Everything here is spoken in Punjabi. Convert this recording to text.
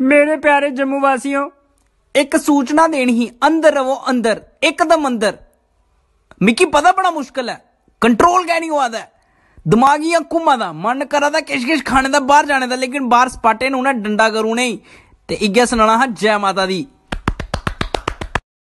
ਮੇਰੇ ਪਿਆਰੇ ਜੰਮੂ ਵਾਸੀਓ ਇੱਕ ਸੂਚਨਾ ਦੇਣੀ ਹੀ ਅੰਦਰ ਰਵੋ ਅੰਦਰ ਇੱਕਦਮ ਅੰਦਰ ਮਿੱਕੀ ਪਤਾ ਬੜਾ ਮੁਸ਼ਕਲ ਹੈ ਕੰਟਰੋਲ ਕੈ ਨਹੀਂ ਹੋਆਦਾ ਦਿਮਾਗੀਆਂ ਕੁਮਾ ਦਾ ਮਨ ਕਰਦਾ ਕਿਸ਼ਕਿਸ਼ ਖਾਣੇ ਦਾ ਬਾਹਰ ਜਾਣੇ ਦਾ ਲੇਕਿਨ ਬਾਹਰ ਸਪਾਟੇ ਨੂੰ ਨਾ ਡੰਡਾ ਕਰੂ ਨਹੀਂ ਤੇ ਇੱਗੇ ਸੁਣਾਣਾ ਹਾਂ ਜੈ ਮਾਤਾ ਦੀ